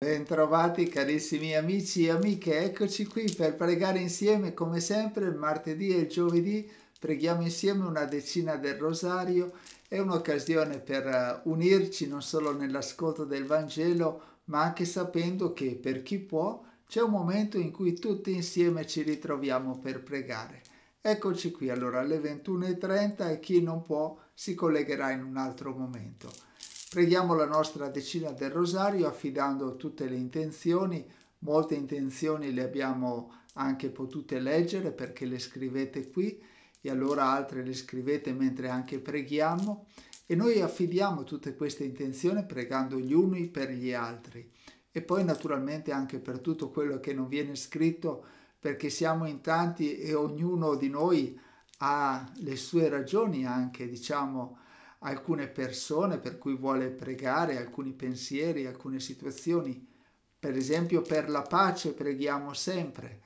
Bentrovati carissimi amici e amiche, eccoci qui per pregare insieme come sempre il martedì e il giovedì, preghiamo insieme una decina del rosario, è un'occasione per eh, unirci non solo nell'ascolto del Vangelo, ma anche sapendo che per chi può c'è un momento in cui tutti insieme ci ritroviamo per pregare. Eccoci qui allora alle 21.30 e chi non può si collegherà in un altro momento. Preghiamo la nostra decina del rosario affidando tutte le intenzioni, molte intenzioni le abbiamo anche potute leggere perché le scrivete qui e allora altre le scrivete mentre anche preghiamo e noi affidiamo tutte queste intenzioni pregando gli uni per gli altri e poi naturalmente anche per tutto quello che non viene scritto perché siamo in tanti e ognuno di noi ha le sue ragioni anche diciamo alcune persone per cui vuole pregare, alcuni pensieri, alcune situazioni. Per esempio per la pace preghiamo sempre.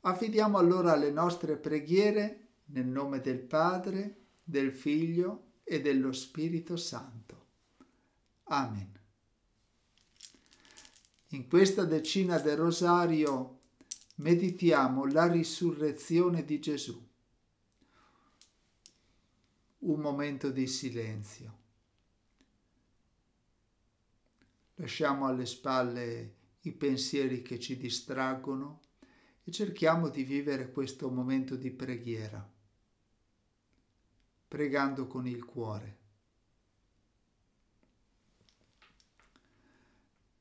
Affidiamo allora le nostre preghiere nel nome del Padre, del Figlio e dello Spirito Santo. Amen. In questa decina del rosario meditiamo la risurrezione di Gesù un momento di silenzio. Lasciamo alle spalle i pensieri che ci distraggono e cerchiamo di vivere questo momento di preghiera, pregando con il cuore.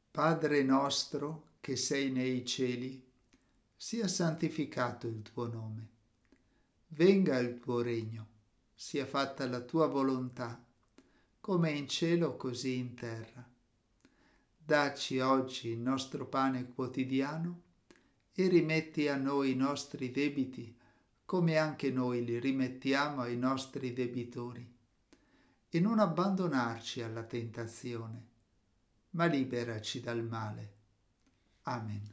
Padre nostro che sei nei cieli, sia santificato il tuo nome, venga il tuo regno sia fatta la tua volontà, come in cielo così in terra. Daci oggi il nostro pane quotidiano e rimetti a noi i nostri debiti, come anche noi li rimettiamo ai nostri debitori. E non abbandonarci alla tentazione, ma liberaci dal male. Amen.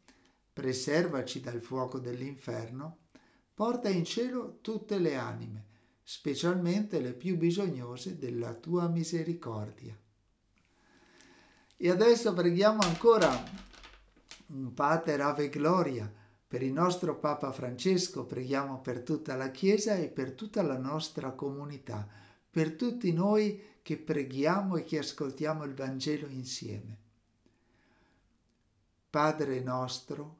preservaci dal fuoco dell'inferno, porta in cielo tutte le anime, specialmente le più bisognose della tua misericordia. E adesso preghiamo ancora un Pater Ave Gloria per il nostro Papa Francesco, preghiamo per tutta la Chiesa e per tutta la nostra comunità, per tutti noi che preghiamo e che ascoltiamo il Vangelo insieme. Padre nostro,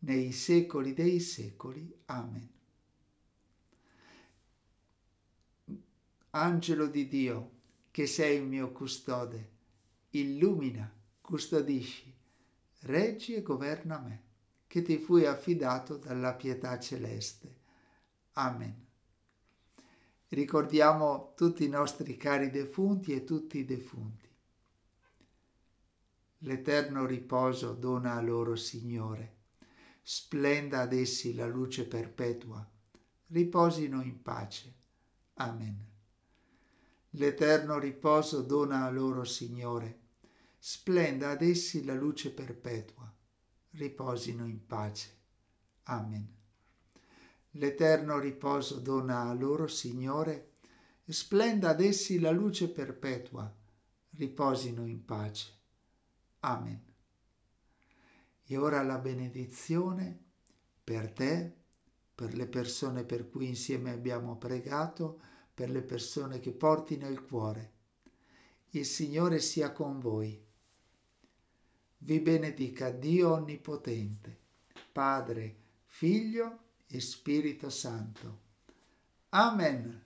nei secoli dei secoli. Amen. Angelo di Dio, che sei il mio custode, illumina, custodisci, reggi e governa me, che ti fui affidato dalla pietà celeste. Amen. Ricordiamo tutti i nostri cari defunti e tutti i defunti. L'eterno riposo dona a loro, Signore splenda ad essi la luce perpetua, riposino in pace. Amen. L'eterno riposo dona a loro, Signore, splenda ad essi la luce perpetua, riposino in pace. Amen. L'eterno riposo dona a loro, Signore, splenda ad essi la luce perpetua, riposino in pace. Amen. E ora la benedizione per te, per le persone per cui insieme abbiamo pregato, per le persone che porti nel cuore. Il Signore sia con voi. Vi benedica Dio Onnipotente, Padre, Figlio e Spirito Santo. Amen.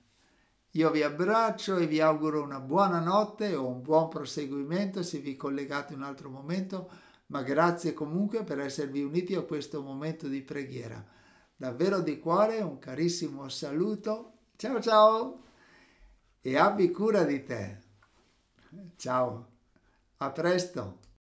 Io vi abbraccio e vi auguro una buona notte o un buon proseguimento se vi collegate un altro momento ma grazie comunque per esservi uniti a questo momento di preghiera. Davvero di cuore un carissimo saluto. Ciao ciao e abbi cura di te. Ciao, a presto.